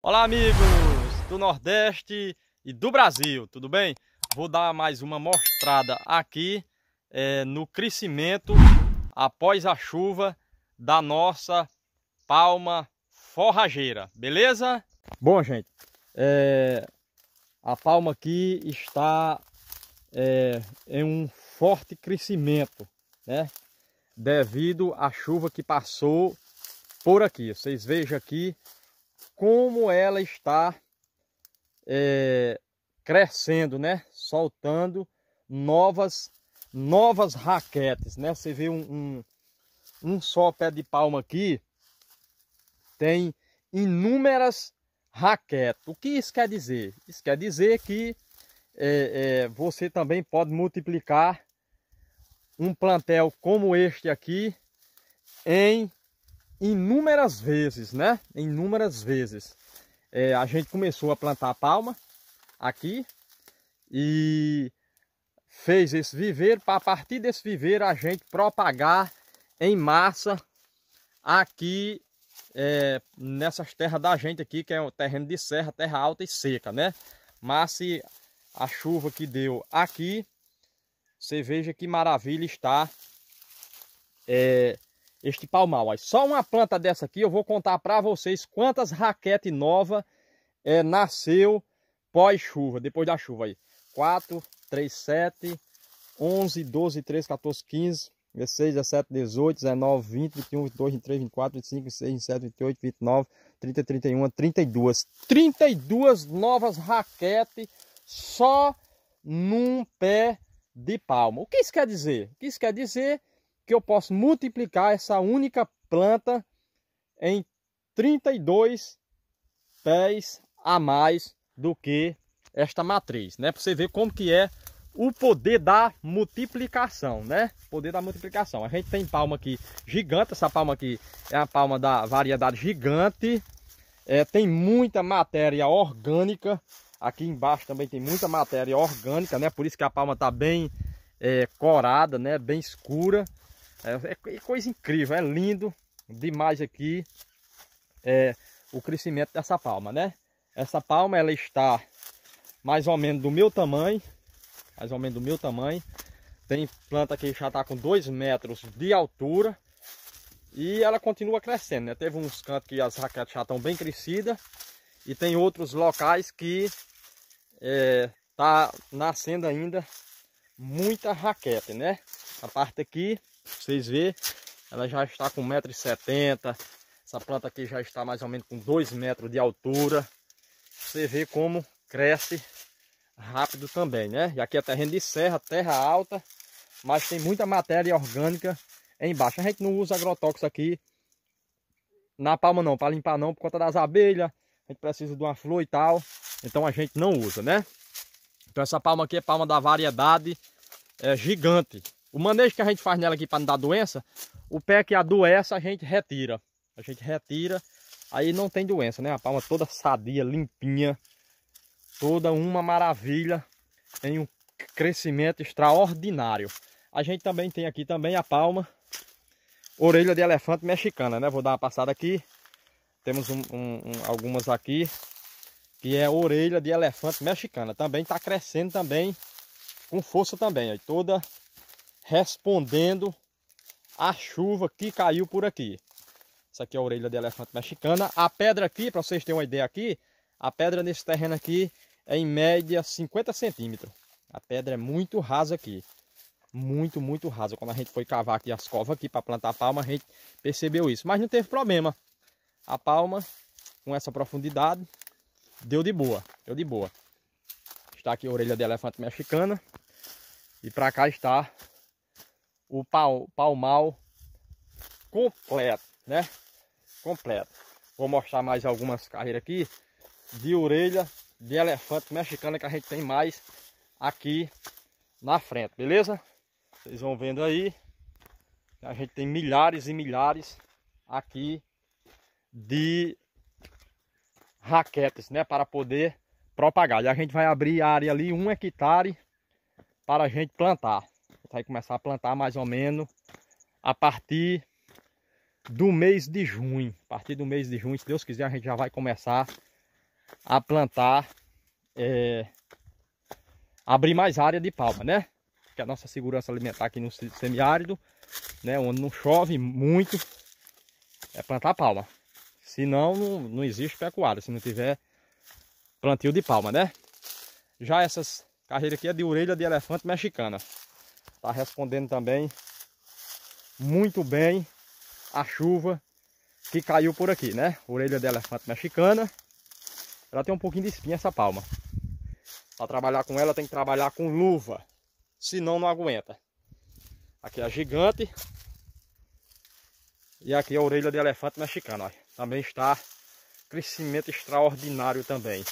Olá, amigos do Nordeste e do Brasil, tudo bem? Vou dar mais uma mostrada aqui é, no crescimento após a chuva da nossa palma forrageira, beleza? Bom, gente, é, a palma aqui está é, em um forte crescimento, né? Devido à chuva que passou por aqui. Vocês vejam aqui como ela está é, crescendo, né? Soltando novas novas raquetes, né? Você vê um, um, um só pé de palma aqui, tem inúmeras raquetes. O que isso quer dizer? Isso quer dizer que é, é, você também pode multiplicar um plantel como este aqui em inúmeras vezes, né? Inúmeras vezes. É, a gente começou a plantar palma aqui e fez esse viveiro para a partir desse viveiro a gente propagar em massa aqui é, nessas terras da gente aqui, que é o terreno de serra, terra alta e seca, né? Mas se a chuva que deu aqui, você veja que maravilha está é, este palmal. Só uma planta dessa aqui eu vou contar para vocês quantas raquete nova é, nasceu pós-chuva, depois da chuva aí. 4, 3, 7, 11, 12, 13, 14, 15, 16, 17, 18, 19, 20, 21, 22, 23, 24, 25, 26, 27, 28, 29, 30, 31, 32. 32 novas raquete só num pé de palma. O que isso quer dizer? O que isso quer dizer que eu posso multiplicar essa única planta em 32 pés a mais do que esta matriz, né? Para você ver como que é o poder da multiplicação, né? Poder da multiplicação. A gente tem palma aqui gigante, essa palma aqui é a palma da variedade gigante. É, tem muita matéria orgânica. Aqui embaixo também tem muita matéria orgânica, né? Por isso que a palma está bem é, corada, né? Bem escura. É, é, é coisa incrível, é lindo demais aqui é, o crescimento dessa palma, né? Essa palma ela está mais ou menos do meu tamanho, mais ou menos do meu tamanho. Tem planta que já está com 2 metros de altura e ela continua crescendo, né? Teve uns cantos que as raquetes já estão bem crescidas e tem outros locais que é, tá nascendo ainda muita raquete, né? A parte aqui vocês vê, ela já está com 1,70m. Essa planta aqui já está mais ou menos com 2 metros de altura. Você vê como cresce rápido também, né? E aqui é terreno de serra, terra alta, mas tem muita matéria orgânica embaixo. A gente não usa agrotóxico aqui na palma não, para limpar não, por conta das abelhas. A gente precisa de uma flor e tal, então a gente não usa, né? Então essa palma aqui é palma da variedade é, gigante. O manejo que a gente faz nela aqui para não dar doença, o pé que adoece a gente retira. A gente retira, aí não tem doença, né? A palma toda sadia, limpinha, toda uma maravilha, tem um crescimento extraordinário. A gente também tem aqui também a palma, orelha de elefante mexicana, né? Vou dar uma passada aqui. Temos um, um, um, algumas aqui, que é orelha de elefante mexicana. Também está crescendo também, com força também, aí toda respondendo à chuva que caiu por aqui. Essa aqui é a orelha de elefante mexicana. A pedra aqui, para vocês terem uma ideia aqui, a pedra nesse terreno aqui é em média 50 centímetros. A pedra é muito rasa aqui. Muito, muito rasa. Quando a gente foi cavar aqui as covas aqui para plantar a palma, a gente percebeu isso. Mas não teve problema. A palma, com essa profundidade, deu de boa. Deu de boa. Está aqui a orelha de elefante mexicana. E para cá está o pau, palmal completo, né? Completo. Vou mostrar mais algumas carreiras aqui de orelha de elefante mexicana que a gente tem mais aqui na frente, beleza? Vocês vão vendo aí. A gente tem milhares e milhares aqui de raquetes, né? Para poder propagar. E a gente vai abrir a área ali, um hectare, para a gente plantar vai começar a plantar mais ou menos a partir do mês de junho. A partir do mês de junho, se Deus quiser, a gente já vai começar a plantar, é, abrir mais área de palma, né? Que a nossa segurança alimentar aqui no semiárido, né? Onde não chove muito, é plantar palma. Se não, não existe pecuária, se não tiver plantio de palma, né? Já essas carreiras aqui é de orelha de elefante mexicana. Está respondendo também muito bem a chuva que caiu por aqui, né? Orelha de elefante mexicana. Ela tem um pouquinho de espinha essa palma. Para trabalhar com ela tem que trabalhar com luva. Senão não aguenta. Aqui é a gigante. E aqui é a orelha de elefante mexicano. Também está crescimento extraordinário também.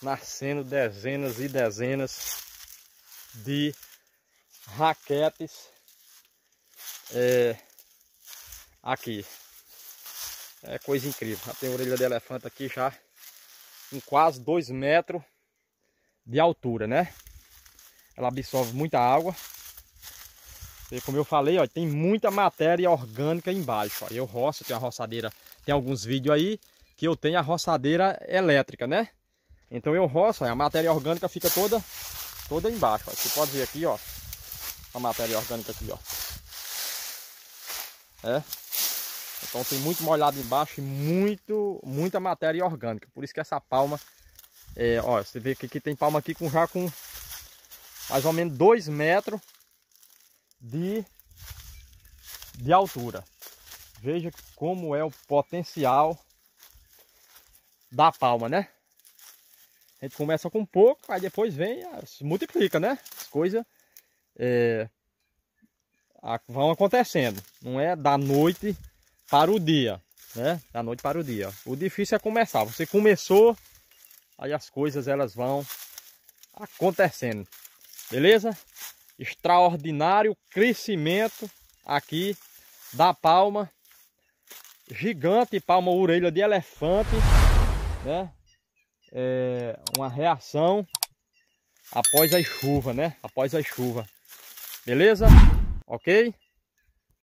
Nascendo dezenas e dezenas de raquetes é, aqui. É coisa incrível. Já tem orelha de elefante aqui já com quase 2 metros de altura, né? Ela absorve muita água. E como eu falei, ó, tem muita matéria orgânica embaixo. Ó. Eu roço, tem a roçadeira, tem alguns vídeos aí que eu tenho a roçadeira elétrica, né? Então eu roço, ó, a matéria orgânica fica toda, toda embaixo. Ó. Você pode ver aqui, ó, a matéria orgânica aqui, ó. É? Então tem muito molhado embaixo e muito, muita matéria orgânica. Por isso que essa palma, é, ó, você vê que aqui tem palma aqui com já com mais ou menos 2 metros de, de altura. Veja como é o potencial da palma, né? A gente começa com pouco, aí depois vem, multiplica, né? As coisas é, a, vão acontecendo. Não é da noite para o dia, né? Da noite para o dia. O difícil é começar. Você começou, aí as coisas elas vão acontecendo. Beleza? Extraordinário crescimento aqui da palma gigante, palma orelha de elefante, né? É uma reação após a chuva, né? Após a chuva. Beleza? Ok?